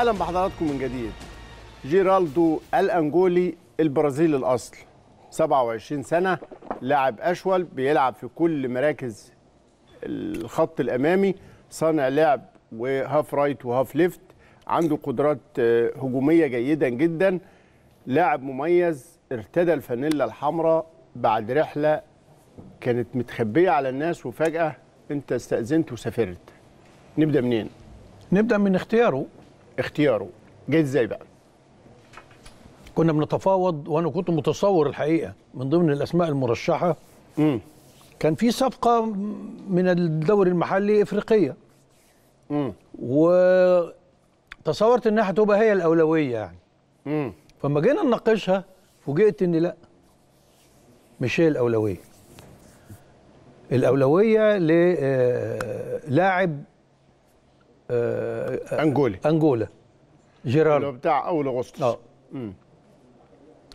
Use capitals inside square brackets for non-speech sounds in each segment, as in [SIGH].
اهلا بحضراتكم من جديد جيرالدو الانجولي البرازيلي الاصل 27 سنه لاعب اشول بيلعب في كل مراكز الخط الامامي صانع لعب وهاف رايت وهاف ليفت عنده قدرات آه، هجوميه جيده جدا لاعب مميز ارتدى الفانيلا الحمراء بعد رحله كانت متخبيه على الناس وفجاه انت استاذنت وسافرت نبدا منين نبدا من اختياره اختياره جه ازاي بقى كنا بنتفاوض وانا كنت متصور الحقيقه من ضمن الاسماء المرشحه مم. كان في صفقه من الدوري المحلي افريقيه مم. وتصورت انها هتبقى هي الاولويه يعني مم. فلما جينا نناقشها فوجئت ان لا مش هي الاولويه الاولويه للاعب آه، انجولا انجولا جيرارد بتاع اول اغسطس اه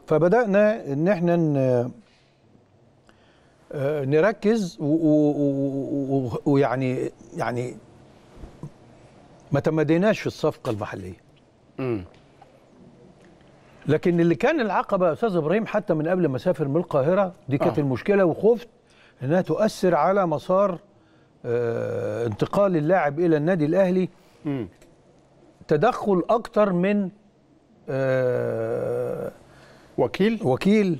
فبدانا ان احنا آه، نركز ويعني يعني ما تمديناش في الصفقه المحليه م. لكن اللي كان العقبه يا استاذ ابراهيم حتى من قبل ما اسافر من القاهره دي كانت آه. المشكله وخفت انها تؤثر على مسار آه، انتقال اللاعب الى النادي الاهلي م. تدخل اكتر من آه، وكيل وكيل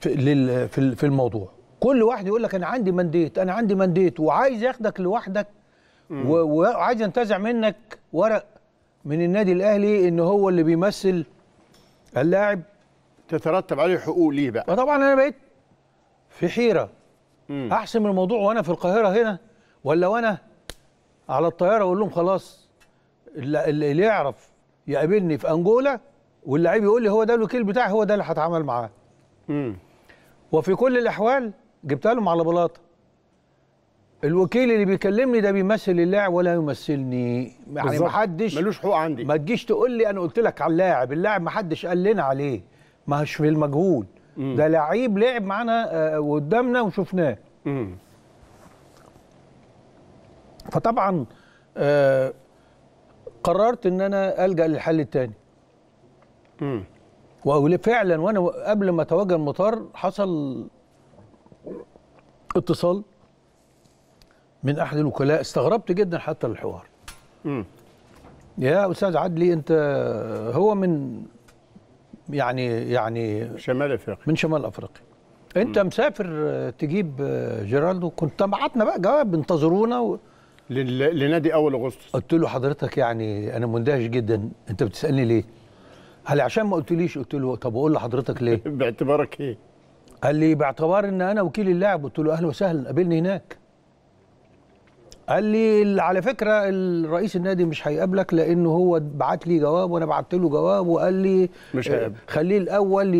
في في الموضوع كل واحد يقول لك انا عندي منديت انا عندي منديت وعايز ياخدك لوحدك وعايز ينتزع منك ورق من النادي الاهلي ان هو اللي بيمثل اللاعب تترتب عليه حقوق ليه بقى طبعا انا بقيت في حيره مم. احسم الموضوع وانا في القاهره هنا ولا وانا على الطياره اقول لهم خلاص اللي, اللي يعرف يقابلني في انجولا واللعيب يقول لي هو ده الوكيل بتاعي هو ده اللي هتعامل معاه مم. وفي كل الاحوال جبتها لهم على بلاطه الوكيل اللي بيكلمني ده بيمثل اللاعب ولا يمثلني يعني ما حدش ملوش حقوق عندي ما تجيش تقول لي انا قلت لك على اللاعب اللاعب ما حدش قال لنا عليه ما هوش في المجهول ده لعيب لعب معانا آه، قدامنا وشفناه فطبعا آه، قررت ان انا الجا للحل الثاني وفعلا وانا قبل ما اتواجه المطار حصل اتصال من احد الوكلاء استغربت جدا حتى الحوار مم. يا استاذ عدلي انت هو من يعني يعني شمال افريقيا من شمال افريقيا انت م. مسافر آه، تجيب آه، جيرالدو كنت بعتنا بقى جواب بينتظرونا و... لنادي اول اغسطس قلت له حضرتك يعني انا مندهش جدا انت بتسالني ليه؟ هل عشان ما قلتليش قلت له طب اقول لحضرتك ليه؟ [LAUGHS] باعتبارك ايه؟ قال لي باعتبار ان انا وكيل اللاعب قلت له اهلا وسهلا قابلني هناك قال لي على فكره الرئيس النادي مش هيقابلك لانه هو بعت لي جواب وانا بعت له جواب وقال لي مش آه، هيقابل خليه الاول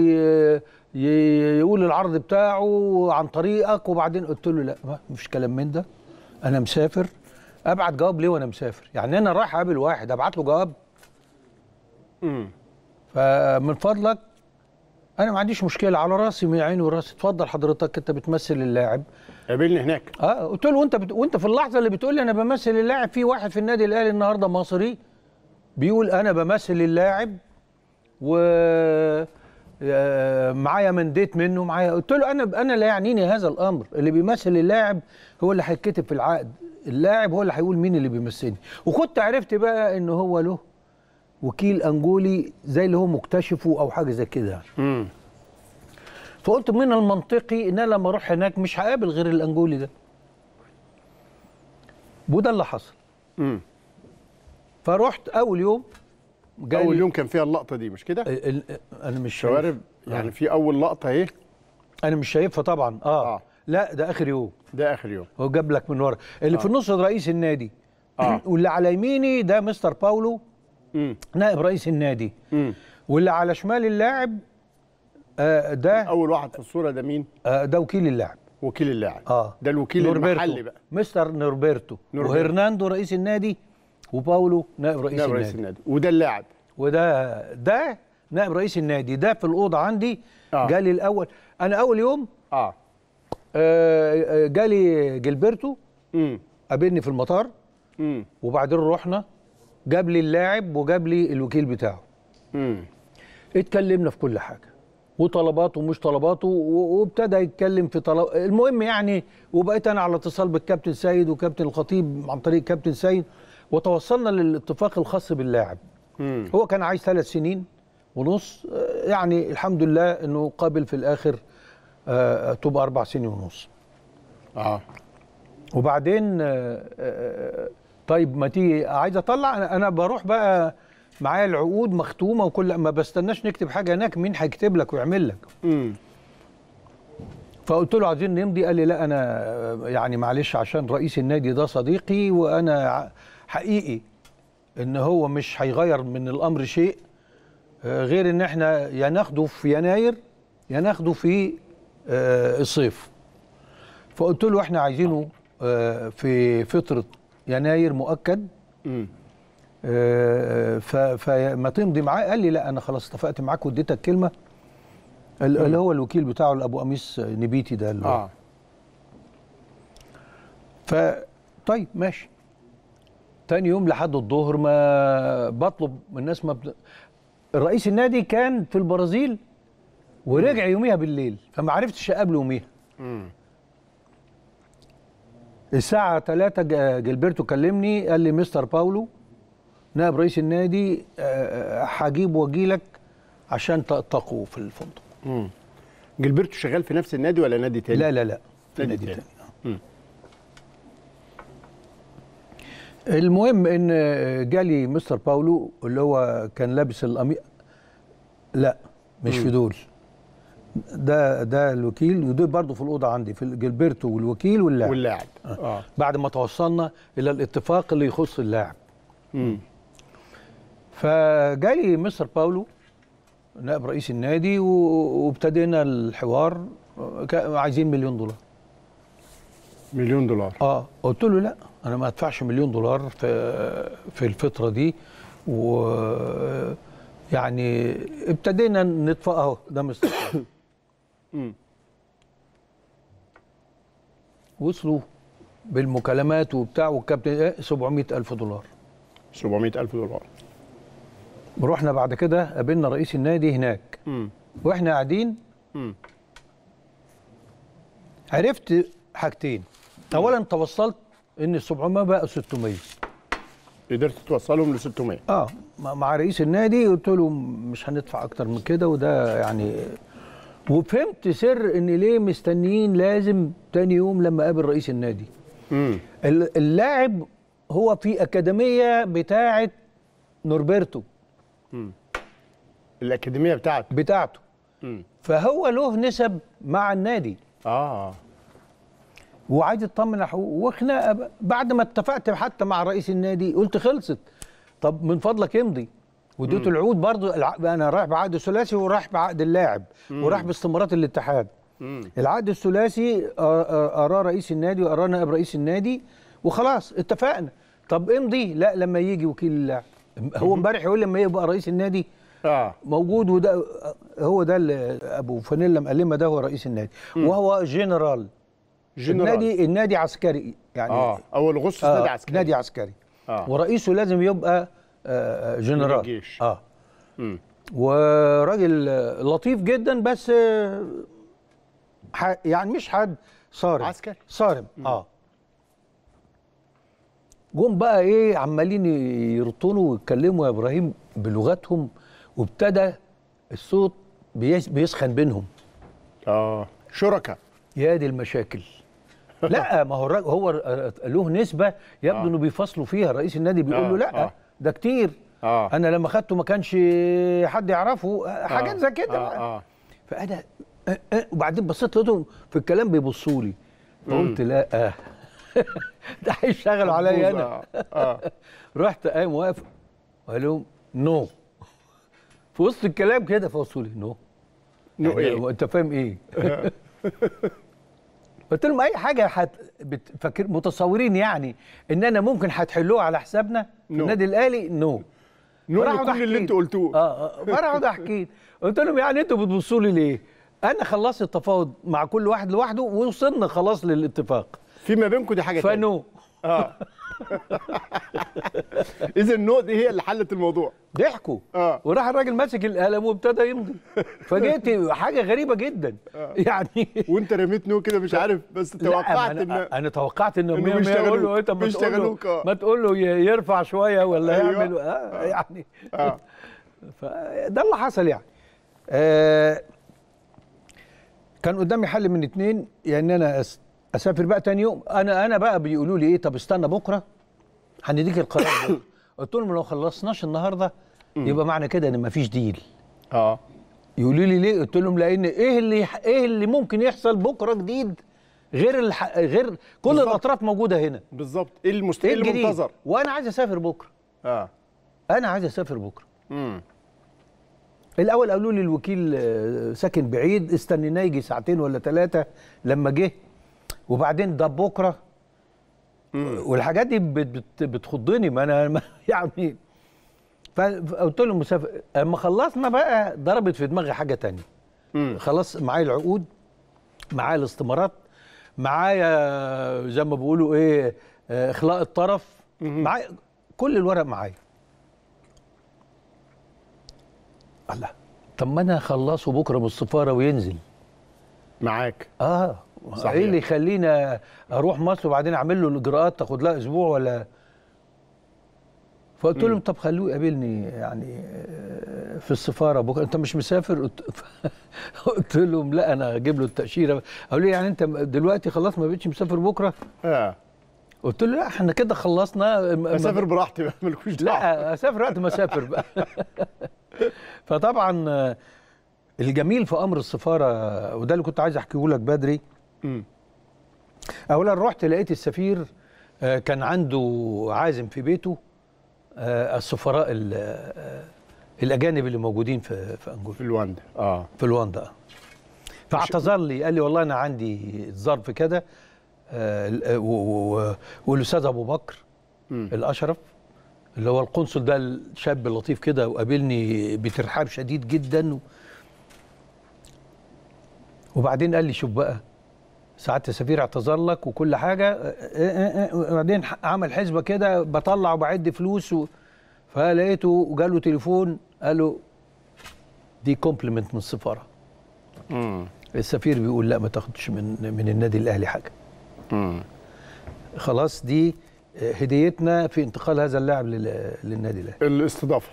يقول العرض بتاعه عن طريقك وبعدين قلت له لا مش كلام من ده انا مسافر ابعت جواب ليه وانا مسافر يعني انا رايح اقابل واحد ابعت له جواب امم فمن فضلك انا ما عنديش مشكله على راسي من عيني وراسي اتفضل حضرتك انت بتمثل اللاعب قابلني هناك اه قلت له وانت بت... وانت في اللحظه اللي بتقول لي انا بمثل اللاعب في واحد في النادي الاهلي النهارده مصري بيقول انا بمثل اللاعب و آه، معايا منديت منه معايا قلت له انا انا لا يعنيني هذا الامر اللي بيمثل اللاعب هو اللي هيتكتب في العقد اللاعب هو اللي هيقول مين اللي بيمثلني وكنت عرفت بقى ان هو له وكيل انجولي زي اللي هو مكتشفه او حاجه زي كده يعني فقلت من المنطقي ان انا لما اروح هناك مش هقابل غير الانجولي ده وده اللي حصل امم فروحت اول يوم اول يوم كان فيها اللقطه دي مش كده انا مش شوارب يعني آه. في اول لقطه ايه انا مش شايفها طبعا اه, آه. لا ده اخر يوم ده اخر يوم هو جاب لك من ورا اللي آه. في النص رئيس النادي آه. [CLEARS THROAT] واللي على يميني ده مستر باولو مم. نائب رئيس النادي مم. واللي على شمال اللاعب آه ده اول واحد في الصوره ده مين آه ده وكيل اللاعب وكيل اللاعب اه ده الوكيل نوربيرتو. المحلي بقى مستر نوربرتو وهرناندو رئيس النادي وباولو نائب رئيس, نائب رئيس النادي. النادي وده اللاعب وده ده نائب رئيس النادي ده في الاوضه عندي آه. جالي الاول انا اول يوم اه, آه, آه، جالي امم قابلني في المطار امم وبعدين رحنا جاب لي اللاعب وجاب لي الوكيل بتاعه امم اتكلمنا في كل حاجه وطلباته ومش طلباته وابتدى يتكلم في طلب المهم يعني وبقيت انا على اتصال بالكابتن سيد وكابتن الخطيب عن طريق كابتن سيد وتوصلنا للاتفاق الخاص باللاعب هو كان عايز ثلاث سنين ونص يعني الحمد لله انه قابل في الاخر آه، آه، تبقى اربع سنين ونص اه وبعدين آه، طيب ما تيجي عايز اطلع انا بروح بقى معايا العقود مختومه وكل ما بستناش نكتب حاجه هناك مين هيكتب لك ويعمل لك فقلت له عايزين نمضي قال لي لا انا يعني معلش عشان رئيس النادي ده صديقي وانا حقيقي ان هو مش هيغير من الامر شيء آه، غير ان احنا يا ناخده في يناير يا ناخده في آه، الصيف فقلت له احنا عايزينه آه، في فتره يناير مؤكد فما تمضي معاه قال لي لا انا خلاص اتفقت معاك واديتك كلمه اللي هو الوكيل بتاعه الابو قميص نبيتي ده اللي اه ف طيب ماشي تاني يوم لحد الظهر ما بطلب من الناس ما بد... الرئيس النادي كان في البرازيل ورجع يوميها بالليل فما عرفتش اقابله يوميها الساعة 3 جلبرتو كلمني قال لي مستر باولو نائب رئيس النادي آه، آه، هجيب لك عشان تقوه في الفندق امم جلبرتو شغال في نفس النادي ولا نادي تاني لا لا لا في نادي, نادي تاني, تاني. المهم ان آه، جالي مستر باولو اللي هو كان لابس القميص لا مش مم. في دول ده ده الوكيل ودول برضه في الاوضه عندي في جلبرتو والوكيل واللاعب واللاعب آه. بعد ما توصلنا الى الاتفاق اللي يخص اللاعب امم فجالي مستر باولو نائب رئيس النادي وابتدينا الحوار عايزين مليون دولار مليون دولار اه قلت له لا انا ما ادفعش مليون دولار في في الفتره دي و يعني ابتدينا ندفع اهو ده مستر [COUGHS] وصلوا بالمكالمات وبتاع والكابتن 700000 آه، دولار 700000 دولار رحنا بعد كده قابلنا رئيس النادي هناك م. واحنا قاعدين م. عرفت حاجتين اولا توصلت ان ال 700 بقى 600 قدرت توصلهم ل 600 اه مع رئيس النادي قلت له مش هندفع اكتر من كده وده يعني وفهمت سر ان ليه مستنيين لازم تاني يوم لما اقابل رئيس النادي امم اللاعب هو في اكاديميه بتاعه نوربرتو الاكاديميه بتاعته بتاعته مم. فهو له نسب مع النادي اه وعايز يطمن على حقوقه وخناقه بعد ما اتفقت حتى مع رئيس النادي قلت خلصت طب من فضلك امضي واديته العقود برضو انا رايح بعقد ثلاثي ورايح بعقد اللاعب ورايح باستمارات الاتحاد العقد الثلاثي اراه رئيس النادي واراه نائب رئيس النادي وخلاص اتفقنا طب امضي لا لما يجي وكيل اللاعب هو امبارح يقول لما يبقى رئيس النادي آه. موجود وده هو ده اللي ابو فانيلا مقلمه ده هو رئيس النادي م. وهو جنرال جنرال النادي النادي عسكري يعني اه اول غصص آه. نادي عسكري نادي عسكري آه. ورئيسه لازم يبقى آه، آه، جنرال الجيش. اه م. وراجل لطيف جدا بس آه، يعني مش حد صارم عسكري صارم م. اه جم بقى ايه عمالين يرطنوا ويتكلموا يا ابراهيم بلغتهم وابتدى الصوت بيسخن بينهم اه شركاء يا دي المشاكل [LAUGHS] لا ما هو هو له نسبه يبدو آه. انه بيفصلوا فيها رئيس النادي بيقول له آه، لا آه. ده كتير آه. انا لما خدته ما كانش حد يعرفه حاجات آه. زي كده آه. آه. فانا آه، آه، وبعدين بصيت لقيتهم في الكلام بيبصوا لي قلت لا [LAUGHS] [LAUGHS] ده هيشتغلوا عليا انا اه [LAUGHS] رحت قايم واقف وقال لهم نو في وسط الكلام كده فبصوا لي نو نو يعني ايه انت فاهم ايه [LAUGHS] قلت لهم اي حاجه حت... بتفكر متصورين يعني ان انا ممكن هتحلوها على حسابنا في النادي الاهلي نو no. نو no كل اللي انت قلتوه اه اقعد آه، احكي آه، قلت لهم يعني انتوا بتبصوا لي ليه؟ انا خلصت التفاوض مع كل واحد لوحده ووصلنا خلاص للاتفاق فيما بينكم دي حاجه فنو اه [LAUGHS] اذا النو دي هي اللي حلت الموضوع ضحكوا آه. وراح الراجل ماسك القلم وابتدى يمضي فجئت حاجه غريبه جدا آه. يعني [LAUGHS] وانت رميت نو كده مش عارف بس توقعت أنا ان انا توقعت ان هم يقولوا انت ما تقول له آه. ما تقول له يرفع شويه ولا أيوة. يعمل آه. آه. يعني آه. [LAUGHS] فده اللي حصل يعني آه كان قدامي حل من اتنين يعني انا أست اسافر بقى تاني يوم انا انا بقى بيقولوا لي ايه طب استنى بكره هنديك القرار بكره [COUGHS] قلت لهم لو خلصناش النهارده يبقى معنى كده ان مفيش ديل اه يقولوا لي ليه قلت لهم لان ايه اللي ايه اللي ممكن يحصل بكره جديد غير الح... غير كل بالزبط. الاطراف موجوده هنا بالظبط ايه المستقبل ايه, إيه المنتظر وانا عايز اسافر بكره اه انا عايز اسافر بكره امم الاول قالوا لي الوكيل آه، ساكن بعيد استنيناه يجي ساعتين ولا ثلاثه لما جه وبعدين ده بكره والحاجات دي بتخضني ما انا [LAUGHS] يعني فقلت له المسافر اما خلصنا بقى ضربت في دماغي حاجه تانية خلاص معايا العقود معايا الاستمارات معايا زي ما بيقولوا ايه اخلاء الطرف معايا كل الورق معايا الله طب ما انا اخلصه بكره من السفاره وينزل معاك اه صحيح. ايه اللي يخلينا اروح مصر وبعدين اعمل له الاجراءات تاخد لها اسبوع ولا فقلت لهم طب خلوه يقابلني يعني آه، في السفاره بكره انت مش مسافر [LAUGHS] قلت لهم لا انا هجيب له التاشيره قالوا لي يعني انت دلوقتي خلاص ما بقتش مسافر بكره اه قلت له لا احنا كده خلصنا اسافر براحتي بقى ملكوش دعوه لا اسافر وقت ما اسافر بقى [LAUGHS] فطبعا آه، الجميل في امر السفاره وده اللي كنت عايز احكيه لك بدري اولا رحت لقيت السفير آه، كان عنده عازم في بيته آه، السفراء آه، الاجانب اللي موجودين في في انجولا في الواندا اه في الواندا فاعتذر لي قال لي والله انا عندي ظرف كده والاستاذ ابو بكر الاشرف اللي هو القنصل ده الشاب اللطيف كده وقابلني بترحاب شديد جدا وبعدين قال لي شوف بقى سعاده السفير اعتذر لك وكل حاجه أه، أه، أه، وبعدين عمل حسبه كده بطلع وبعد فلوس و... فلقيته وجاله تليفون قال له دي كومبلمنت من السفاره مم. السفير بيقول لا ما تاخدش من من النادي الاهلي حاجه مم. خلاص دي هديتنا في انتقال هذا اللاعب للنادي الاهلي الاستضافه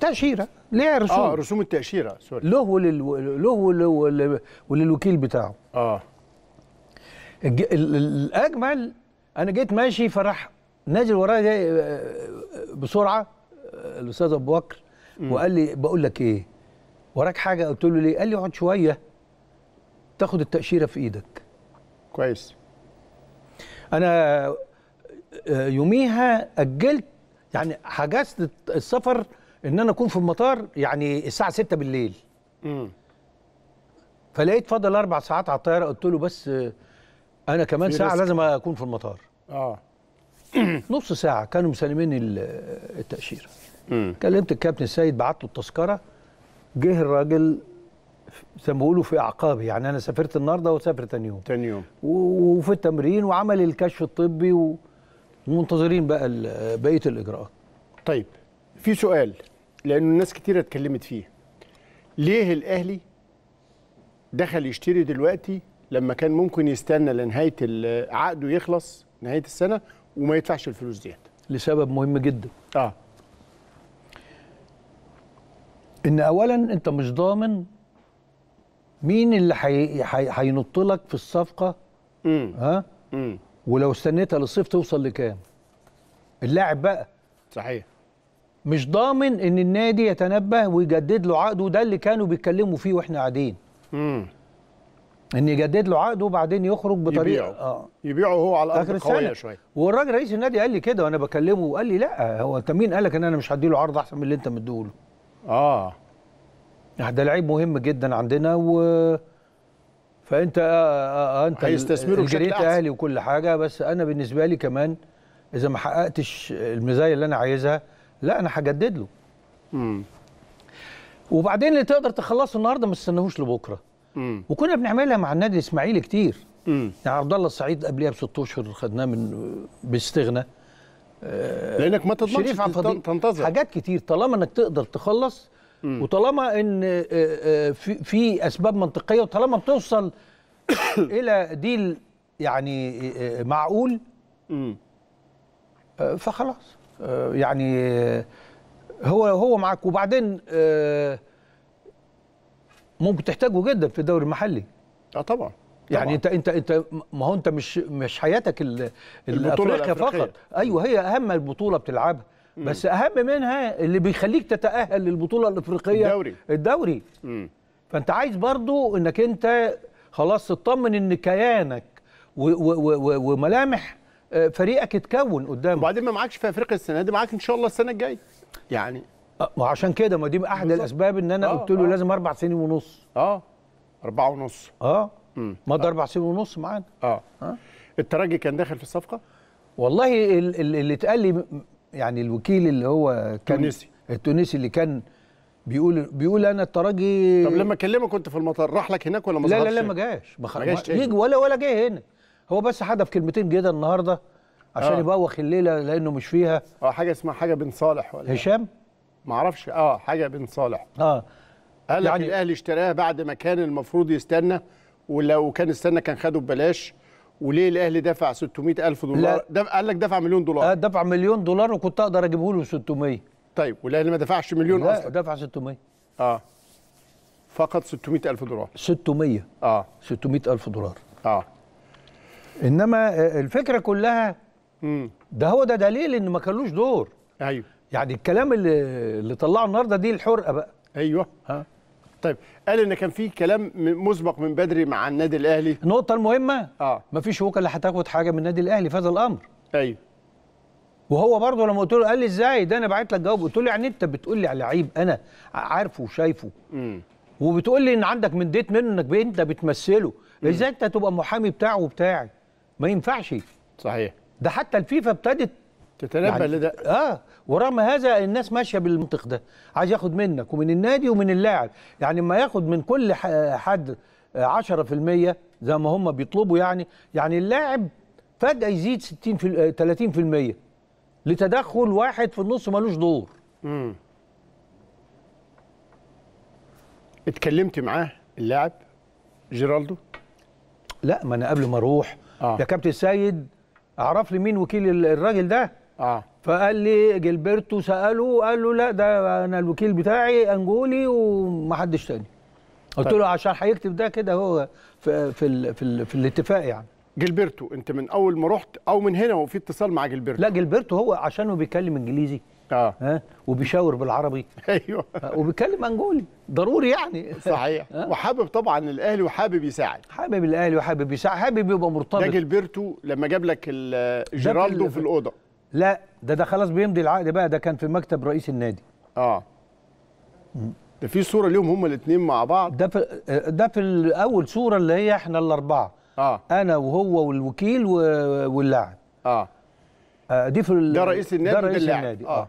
تأشيرة ليه رسوم اه رسوم التأشيرة سوري له ولل... له ولل... وللوكيل بتاعه اه الاجمل انا جيت ماشي فراح نازل ورايا آه، بسرعه آه، الاستاذ ابو بكر وقال لي بقول لك ايه وراك حاجه قلت له ليه قال لي اقعد شويه تاخد التاشيره في ايدك كويس انا آه، يوميها اجلت يعني حجزت السفر ان انا اكون في المطار يعني الساعه 6 بالليل امم فلقيت فاضل اربع ساعات على الطياره قلت له بس انا كمان ساعه لازم اكون في المطار اه [CLEARS THROAT] نص ساعه كانوا مسلمين التاشيره مم. كلمت الكابتن السيد بعت له التذكره جه الراجل زي ما بيقولوا في اعقابي يعني انا سافرت النهارده وسافر تاني يوم تاني يوم وفي التمرين وعمل الكشف الطبي ومنتظرين بقى بقيه الاجراءات طيب في سؤال لانه الناس كتيره اتكلمت فيه ليه الاهلي دخل يشتري دلوقتي لما كان ممكن يستنى لنهايه عقده يخلص نهايه السنه وما يدفعش الفلوس ديت لسبب مهم جدا اه ان اولا انت مش ضامن مين اللي هينط لك في الصفقه مم. ها مم. ولو استنيتها للصيف توصل لكام اللاعب بقى صحيح مش ضامن ان النادي يتنبه ويجدد له عقده ده اللي كانوا بيتكلموا فيه واحنا قاعدين امم ان يجدد له عقده وبعدين يخرج بطريقه يبيعه آه. يبيعه هو على الارض قويه شويه والراجل رئيس النادي قال لي كده وانا بكلمه وقال لي لا هو انت مين قال لك ان انا مش هدي له عرض احسن من اللي انت مديهوله اه يعني ده لعيب مهم جدا عندنا و فانت آه آه, آه، انت هيستثمروا بشكل اهلي وكل حاجه بس انا بالنسبه لي كمان اذا ما حققتش المزايا اللي انا عايزها لا انا هجدد له امم وبعدين اللي تقدر تخلصه النهارده ما تستناهوش لبكره وكنا بنعملها مع النادي الاسماعيلي كتير يعني عبد الله السعيد قبليها بست اشهر خدناه من باستغنى آه، لانك ما تضمنش تنتظر حاجات كتير طالما انك تقدر تخلص مم. وطالما ان آه، آه، في, في اسباب منطقيه وطالما بتوصل [COUGHS] الى ديل يعني معقول مم. فخلاص يعني هو هو معاك وبعدين آه ممكن تحتاجه جدا في الدوري المحلي اه طبعا يعني طبعا. انت انت انت ما هو انت مش مش حياتك الافريقيا فقط ايوه هي اهم البطوله بتلعبها مم. بس اهم منها اللي بيخليك تتاهل للبطوله الافريقيه الدوري الدوري مم. فانت عايز برضو انك انت خلاص تطمن ان كيانك وملامح آه، فريقك اتكون قدامك وبعدين ما معكش في افريقيا السنه دي معاك ان شاء الله السنه الجايه يعني آه، وعشان كده ما دي احد الاسباب ان انا آه قلت له آه لازم اربع سنين ونص اه اربعه ونص اه ما ده آه. اربع سنين ونص معانا آه. اه الترجي كان داخل في الصفقه والله اللي اتقال لي يعني الوكيل اللي هو كان التونسي التونسي اللي كان بيقول بيقول انا الترجي طب لما كلمك كنت في المطار راح لك هناك ولا ما لا لا لا ما جاش ما جاش يجي ولا ولا جه هنا هو بس حدف كلمتين جدا النهارده عشان آه. يبوخ الليله لانه مش فيها اه حاجه اسمها حاجه بن صالح ولا هشام ما اعرفش اه حاجه بن صالح اه قال يعني لك الاهلي اشتراها بعد ما كان المفروض يستنى ولو كان استنى كان خده ببلاش وليه الاهلي دفع 600 الف دولار دف... قال لك دفع مليون دولار آه دفع مليون دولار وكنت اقدر اجيبه له 600 طيب والاهلي ما دفعش مليون لا اصلا دفع 600 اه فقط 600 الف دولار 600 اه 600 الف دولار اه انما آه، الفكره كلها ده هو ده دليل ان ما كانوش دور ايوه يعني الكلام اللي, اللي طلعه النهارده دي الحرقه بقى ايوه ها طيب قال ان كان في كلام مسبق من بدري مع النادي الاهلي النقطه المهمه اه مفيش وكلاء هتاخد حاجه من النادي الاهلي في هذا الامر ايوه وهو برضه لما قلت له قال لي ازاي ده انا بعت لك جواب قلت له يعني انت بتقول لي على لعيب انا عارفه وشايفه امم وبتقول لي ان عندك من ديت منه انك انت بتمثله ازاي انت تبقى محامي بتاعه وبتاعي ما ينفعش صحيح ده حتى الفيفا ابتدت تتنبأ يعني لده اه ورغم هذا الناس ماشيه بالمنطق ده عايز ياخد منك ومن النادي ومن اللاعب يعني لما ياخد من كل حد 10% زي ما هم بيطلبوا يعني يعني اللاعب فجاه يزيد 60 في 30% لتدخل واحد في النص ملوش دور امم اتكلمت معاه اللاعب جيرالدو لا ما انا قبل ما اروح آه. يا كابتن سيد اعرف لي مين وكيل الراجل ده اه فقال لي جلبرتو ساله قال له لا ده انا الوكيل بتاعي انجولي ومحدش تاني قلت طيب. له عشان هيكتب ده كده هو في في في, في الاتفاق يعني جلبرتو انت من اول ما رحت او من هنا وفي اتصال مع جلبرتو لا جلبرتو هو عشان هو بيتكلم انجليزي اه ها وبيشاور بالعربي [LAUGHS] ايوه آه، وبيتكلم انجولي ضروري يعني صحيح [LAUGHS] آه. وحابب طبعا الاهلي وحابب يساعد حابب الاهلي وحابب يساعد حابب يبقى مرتبط ده جلبرتو لما جاب لك جيرالدو في الاوضه لا ده ده خلاص بيمضي العقد بقى ده كان في مكتب رئيس النادي اه ده في صوره ليهم هما الاثنين مع بعض ده في ده في الاول صوره اللي هي احنا الاربعه اه انا وهو والوكيل واللاعب اه, آه دي في ده رئيس النادي ده رئيس اللاعب. النادي اه, آه.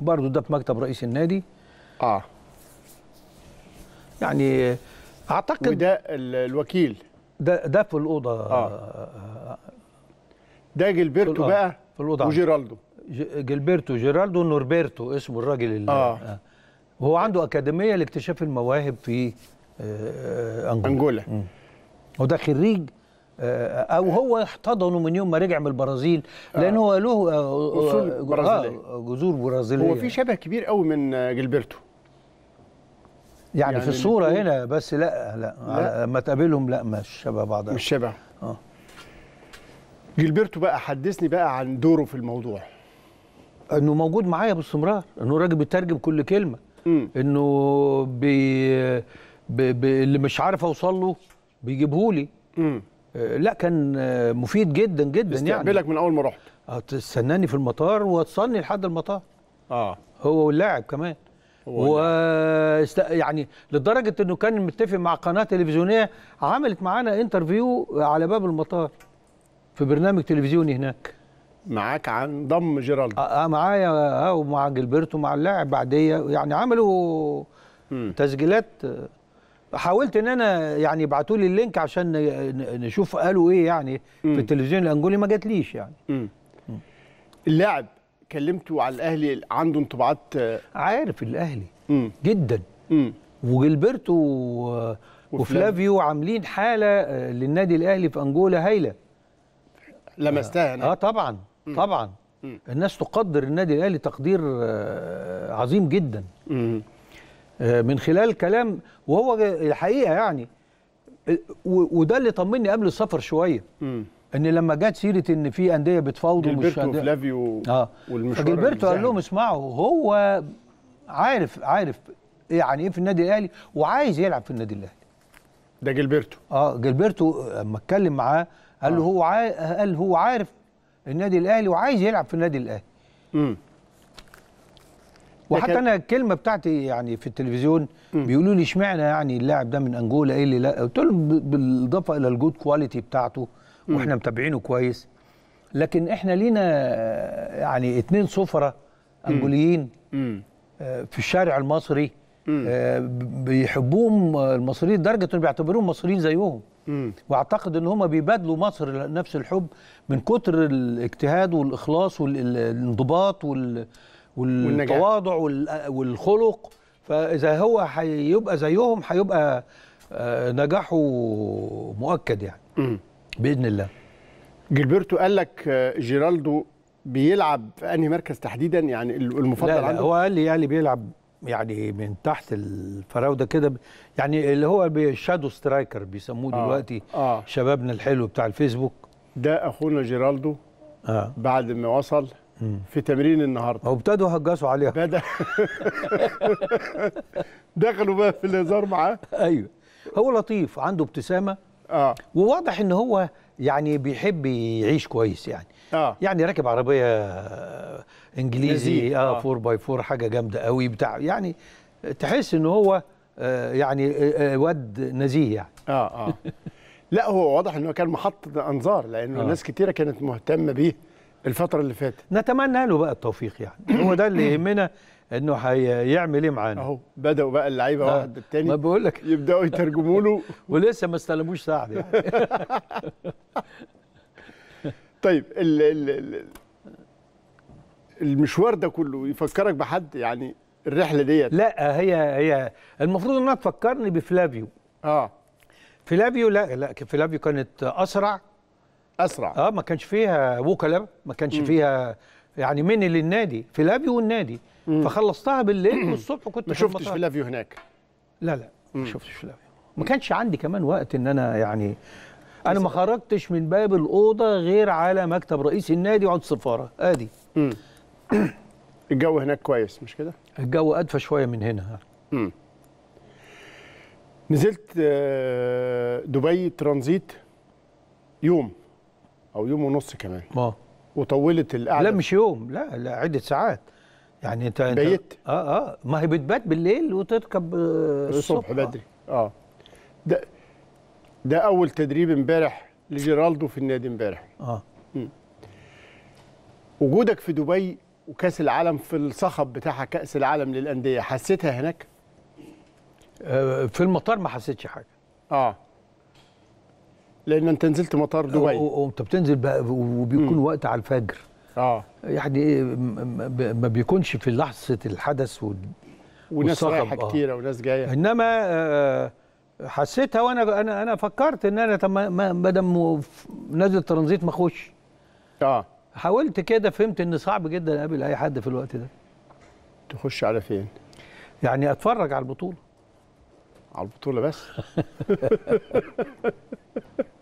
برضه ده في مكتب رئيس النادي اه يعني اعتقد وده الوكيل ده ده في الاوضه آه. آه،, آه،, آه. ده جيلبرتو بقى في الوضع وجيرالدو جيلبرتو جيرالدو نوربرتو اسمه الراجل اللي آه. آه. وهو عنده اكاديميه لاكتشاف المواهب في آه انجولا, أنجولا. وده خريج آه، او هو احتضنه من يوم ما رجع من البرازيل آه. لان هو له آه، اصول برازيليه جذور برازيليه هو في شبه كبير قوي من جيلبرتو يعني, يعني في الصوره هنا بس لا لا, لا. لما تقابلهم لا مش شبه بعض مش شبه اه جيلبرتو بقى حدثني بقى عن دوره في الموضوع انه موجود معايا باستمرار انه راجل بيترجم كل كلمه م. انه بي... بي... اللي مش عارف اوصل له بيجيبه لي آه، لا كان مفيد جدا جدا يعني استقبلك من اول ما رحت استناني آه، في المطار ووصلني لحد المطار اه هو واللاعب كمان و واست... يعني لدرجه انه كان متفق مع قناه تلفزيونيه عملت معانا انترفيو على باب المطار في برنامج تلفزيوني هناك معاك عن ضم جيرالدو آه،, اه معايا اه ومع جلبرتو ومع اللاعب بعديه يعني عملوا مم. تسجيلات حاولت ان انا يعني يبعتوا لي اللينك عشان نشوف قالوا ايه يعني مم. في التلفزيون الانجولي ما جاتليش يعني مم. اللاعب كلمته على الاهلي عنده انطباعات آه، عارف الاهلي مم. جدا م. وجلبرتو وفلافيو عاملين حاله آه، للنادي الاهلي في انجولا هايله لمستها أنا. يعني. اه طبعا طبعا الناس تقدر النادي الاهلي تقدير آه، عظيم جدا آه، من خلال كلام وهو الحقيقه يعني آه، وده اللي طمني قبل السفر شويه ان لما جت سيره ان في انديه بتفاوض ومش انديه فلافيو اه فجلبرتو قال لهم اسمعوا هو عارف عارف يعني ايه في النادي الاهلي وعايز يلعب في النادي الاهلي ده جلبرتو اه جلبرتو لما اتكلم معاه قال آه. هو عا... هل هو عارف النادي الاهلي وعايز يلعب في النادي الاهلي امم وحتى انا الكلمه بتاعتي يعني في التلفزيون بيقولوا لي اشمعنى يعني اللاعب ده من انجولا ايه اللي لا قلت لهم بالاضافه الى الجود كواليتي بتاعته واحنا متابعينه كويس لكن احنا لينا يعني اتنين سفره انجوليين آه، في الشارع المصري آه، بيحبوهم المصريين لدرجه انهم بيعتبروهم مصريين زيهم واعتقد ان هم بيبادلوا مصر نفس الحب من كتر الاجتهاد والاخلاص والانضباط وال... والتواضع والخلق فاذا هو هيبقى زيهم هيبقى آه، نجاحه مؤكد يعني مم. باذن الله جيلبرتو قال لك آه، جيرالدو بيلعب في انهي مركز تحديدا يعني المفضل لا لا عنده هو قال لي يعني بيلعب يعني من تحت الفراوده كده يعني اللي هو شادو سترايكر بيسموه آه دلوقتي آه شبابنا الحلو بتاع الفيسبوك ده اخونا جيرالدو آه بعد ما وصل في تمرين النهارده وابتدوا هجسوا عليها بدا [LAUGHS] دخلوا بقى في الهزار معاه ايوه هو لطيف عنده ابتسامه اه وواضح ان هو يعني بيحب يعيش كويس يعني آه. يعني راكب عربيه انجليزي اه 4 آه. باي 4 حاجه جامده قوي بتاع يعني تحس ان هو آه يعني آه،, آه واد نزيه يعني اه اه لا هو واضح انه كان محطه انظار لانه آه. ناس كتيره كانت مهتمه بيه الفتره اللي فاتت نتمنى له بقى التوفيق يعني هو ده اللي يهمنا انه هيعمل ايه معانا اهو بداوا بقى اللعيبه آه. واحد بالتاني ما بقول لك يبداوا يترجموا له [LAUGHS] ولسه ما استلموش سعد يعني [LAUGHS] طيب الـ الـ المشوار ده كله يفكرك بحد يعني الرحله ديت لا هي هي المفروض انها تفكرني بفلافيو اه فلافيو لا لا فلافيو كانت اسرع اسرع اه ما كانش فيها وكلاء ما كانش م. فيها يعني مني للنادي في لافيو والنادي فخلصتها بالليل [CLEARS THROAT] والصبح كنت ما شفتش في لافيو هناك لا لا ما شفتش في لافيو ما كانش عندي كمان وقت ان انا يعني انا ما خرجتش من باب الاوضه غير على مكتب رئيس النادي وعند السفاره ادي [CLEARS THROAT] الجو هناك كويس مش كده الجو ادفى شويه من هنا نزلت آه، دبي ترانزيت يوم او يوم ونص كمان اه وطولت القعده لا مش يوم لا لا عده ساعات يعني انت بيت اه اه ما هي بتبات بالليل وتركب آه، الصبح, الصبح بدري اه ده ده اول تدريب امبارح لجيرالدو في النادي امبارح اه وجودك في دبي وكاس العالم في الصخب بتاعها كاس العالم للانديه حسيتها هناك آه، في المطار ما حسيتش حاجه اه لان انت نزلت مطار دبي وانت بتنزل بقى وبيكون مم. وقت على الفجر اه يعني إيه، ما بيكونش في لحظه الحدث و... وناس رايحه آه. كتيره وناس جايه انما آه حسيتها وانا انا انا فكرت ان انا طب ما ما دام نازل ترانزيت ما اخش اه حاولت كده فهمت ان صعب جدا اقابل اي حد في الوقت ده تخش على فين يعني اتفرج على البطوله على البطوله بس [LAUGHS]